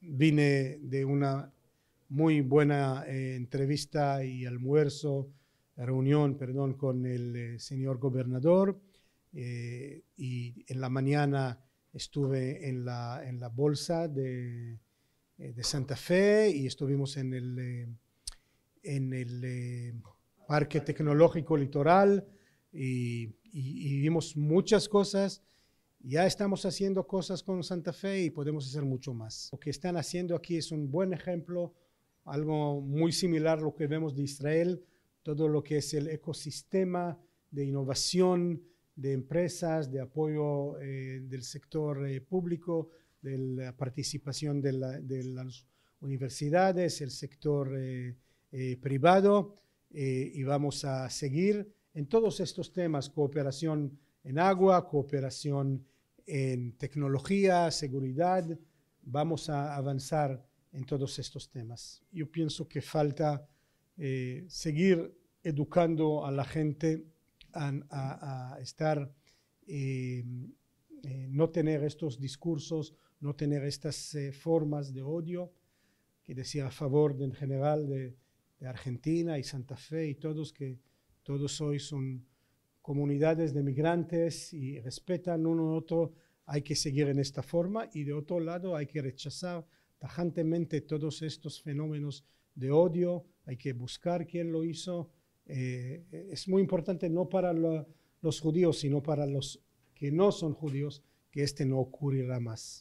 vine de una muy buena eh, entrevista y almuerzo, reunión, perdón, con el eh, señor gobernador. Eh, y en la mañana estuve en la, bolsa de, Santa Fe y estuvimos en el, Parque Tecnológico Litoral y vimos muchas cosas ya estamos haciendo cosas con Santa Fe y podemos hacer mucho más. Lo que están haciendo aquí es un buen ejemplo, algo muy similar a lo que vemos de Israel, todo lo que es el ecosistema de innovación, de empresas, de apoyo eh, del sector eh, público, de la participación de, las universidades, el sector eh, privado, y vamos a seguir en todos estos temas, cooperación en agua, cooperación en tecnología, seguridad. Vamos a avanzar en todos estos temas. Yo pienso que falta eh, seguir educando a la gente a, estar, eh, eh, no tener estos discursos, no tener estas formas de odio, que decía a favor en general de, de, Argentina y Santa Fe y todos, que todos hoy son comunidades de migrantes y respetan uno a otro, hay que seguir en esta forma y de otro lado hay que rechazar tajantemente todos estos fenómenos de odio, hay que buscar quién lo hizo. Eh, es muy importante no para los judíos, sino para los que no son judíos, que este no ocurrirá más.